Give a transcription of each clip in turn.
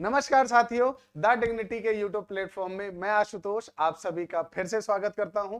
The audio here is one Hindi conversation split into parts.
नमस्कार साथियों द डिग्निटी के यूट्यूब प्लेटफॉर्म में मैं आशुतोष आप सभी का फिर से स्वागत करता हूं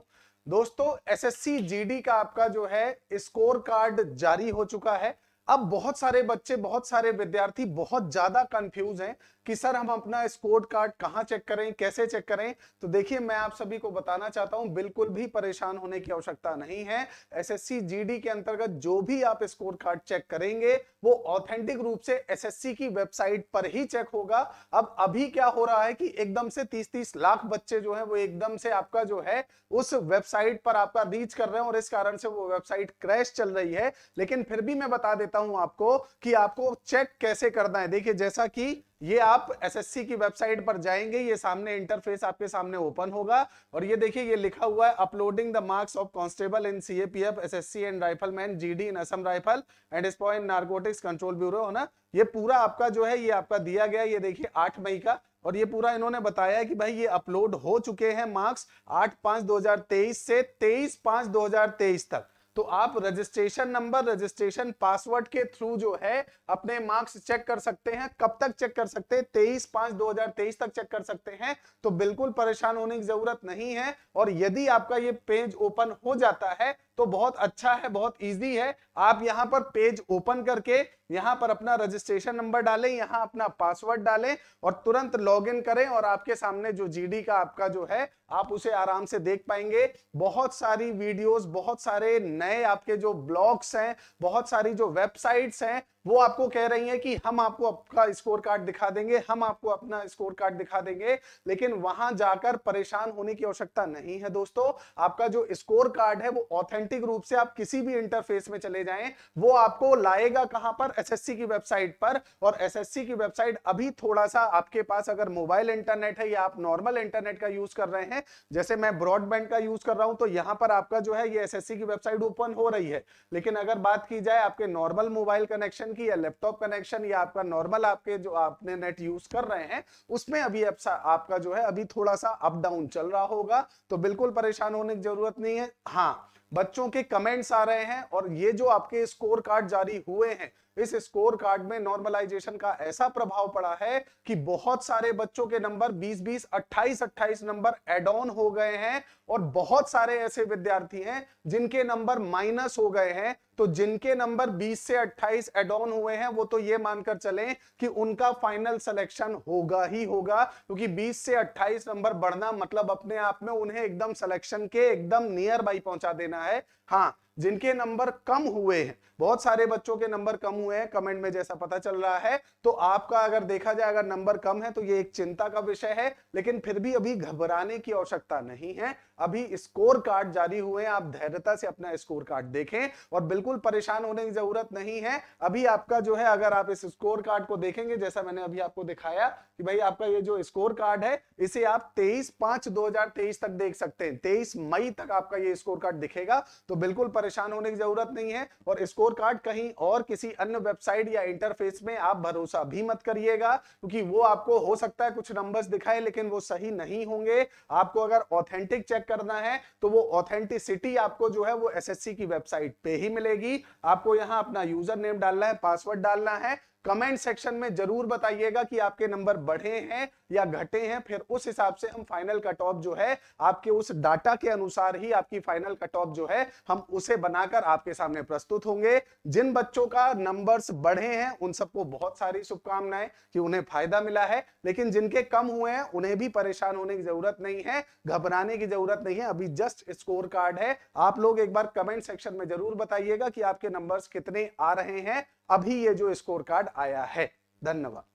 दोस्तों एसएससी जीडी का आपका जो है स्कोर कार्ड जारी हो चुका है अब बहुत सारे बच्चे बहुत सारे विद्यार्थी बहुत ज्यादा कंफ्यूज हैं कि सर हम अपना स्कोर कार्ड कहाँ चेक करें कैसे चेक करें तो देखिए मैं आप सभी को बताना चाहता हूं बिल्कुल भी परेशान होने की आवश्यकता नहीं है एसएससी जीडी के अंतर्गत जो भी आप स्कोर कार्ड चेक करेंगे वो ऑथेंटिक रूप से एस की वेबसाइट पर ही चेक होगा अब अभी क्या हो रहा है कि एकदम से तीस तीस लाख बच्चे जो है वो एकदम से आपका जो है उस वेबसाइट पर आपका रीच कर रहे हैं और इस कारण से वो वेबसाइट क्रैश चल रही है लेकिन फिर भी मैं बता देता देता हूं आपको कि आपको चेक कैसे करना है देखिए जैसा कि ये आप एसएससी की वेबसाइट पर जाएंगे ये सामने इंटरफेस आपके सामने ओपन होगा और ये देखिए ये लिखा हुआ है uploading the marks of constable in CAPF SSC and rifleman GD in Assam rifle and इस पॉइंट नार्कोटिक्स कंट्रोल ब्यूरो है ना ये पूरा आपका जो है ये आपका दिया गया ये देखिए आठ मई का और ये पूरा इन्होंने बताया है कि भाई ये अपलोड हो चुके हैं मार्क्स आठ पांच दो से तेईस पांच दो तक तो आप रजिस्ट्रेशन नंबर रजिस्ट्रेशन पासवर्ड के थ्रू जो है अपने मार्क्स चेक कर सकते हैं कब तक चेक कर सकते हैं तेईस पांच दो हजार तेईस तक चेक कर सकते हैं तो बिल्कुल परेशान होने की जरूरत नहीं है और यदि आपका ये पेज ओपन हो जाता है तो बहुत अच्छा है बहुत इजी है आप यहाँ पर पेज ओपन करके यहाँ पर अपना रजिस्ट्रेशन नंबर डालें यहाँ अपना पासवर्ड डालें और तुरंत लॉगिन करें और आपके सामने जो जीडी का आपका जो है आप उसे आराम से देख पाएंगे बहुत सारी वीडियोस बहुत सारे नए आपके जो ब्लॉग्स हैं बहुत सारी जो वेबसाइट्स हैं वो आपको कह रही है कि हम आपको आपका स्कोर कार्ड दिखा देंगे हम आपको अपना स्कोर कार्ड दिखा देंगे लेकिन वहां जाकर परेशान होने की आवश्यकता नहीं है दोस्तों आपका जो स्कोर कार्ड है वो ऑथेंटिक ऑथेंटिक रूप से आप किसी भी इंटरफेस में चले जाएं वो आपको लाएगा कहां पर एसएससी की वेबसाइट पर और एसएससी की वेबसाइट अभी थोड़ा सा आपके पास अगर मोबाइल इंटरनेट है या आप नॉर्मल इंटरनेट का यूज कर रहे हैं जैसे मैं ब्रॉडबैंड का यूज कर रहा हूं तो यहां पर आपका जो है ये एस की वेबसाइट ओपन हो रही है लेकिन अगर बात की जाए आपके नॉर्मल मोबाइल कनेक्शन की या लैपटॉप कनेक्शन या आपका नॉर्मल आपके जो आपने नेट यूज कर रहे हैं उसमें अभी आपका जो है अभी थोड़ा सा अप डाउन चल रहा होगा तो बिल्कुल परेशान होने की जरूरत नहीं है हाँ बच्चों के कमेंट्स आ रहे हैं और ये जो आपके स्कोर कार्ड जारी हुए हैं इस स्कोर कार्ड में नॉर्मलाइजेशन का ऐसा प्रभाव पड़ा है कि बहुत सारे बच्चों के नंबर 20 20 28 28 नंबर एड ऑन हो गए हैं और बहुत सारे ऐसे विद्यार्थी हैं जिनके नंबर माइनस हो गए हैं तो जिनके नंबर 20 से 28 एड ऑन हुए हैं वो तो ये मानकर चले कि उनका फाइनल सिलेक्शन होगा ही होगा क्योंकि 20 से 28 नंबर बढ़ना मतलब अपने आप में उन्हें एकदम सिलेक्शन के एकदम नियर बाई पहुंचा देना है हाँ जिनके नंबर कम हुए हैं बहुत सारे बच्चों के नंबर कम हुए हैं कमेंट में जैसा पता चल रहा है तो आपका अगर देखा जाए अगर नंबर कम है तो ये एक चिंता का विषय है लेकिन फिर भी अभी घबराने की आवश्यकता नहीं है अभी स्कोर कार्ड जारी हुए हैं आप धैर्यता से अपना स्कोर कार्ड देखें और बिल्कुल परेशान होने की जरूरत नहीं है अभी आपका जो है अगर आप इस स्कोर कार्ड को देखेंगे जैसा मैंने अभी आपको दिखाया कि भाई आपका ये जो स्कोर कार्ड है इसे आप तेईस पांच दो तक देख सकते हैं तेईस मई तक आपका ये स्कोर कार्ड दिखेगा तो बिल्कुल परेशान होने की जरूरत नहीं है और स्कोर कार्ड कहीं और किसी अन्य वेबसाइट या इंटरफेस में आप भरोसा भी मत करिएगा क्योंकि वो आपको हो सकता है कुछ नंबर्स दिखाए लेकिन वो सही नहीं होंगे आपको अगर ऑथेंटिक चेक करना है तो वो ऑथेंटिसिटी आपको जो है वो एस की वेबसाइट पे ही मिलेगी आपको यहाँ अपना यूजर नेम डालना है पासवर्ड डालना है कमेंट सेक्शन में जरूर बताइएगा कि आपके नंबर बढ़े हैं या घटे हैं फिर उस हिसाब से हम फाइनल कट ऑफ जो है आपके उस डाटा के अनुसार ही आपकी फाइनल कट ऑफ जो है हम उसे बनाकर आपके सामने प्रस्तुत होंगे जिन बच्चों का नंबर्स बढ़े हैं उन सबको बहुत सारी शुभकामनाएं कि उन्हें फायदा मिला है लेकिन जिनके कम हुए हैं उन्हें भी परेशान होने की जरूरत नहीं है घबराने की जरूरत नहीं है अभी जस्ट स्कोर कार्ड है आप लोग एक बार कमेंट सेक्शन में जरूर बताइएगा कि आपके नंबर कितने आ रहे हैं अभी ये जो स्कोर कार्ड आया है धन्यवाद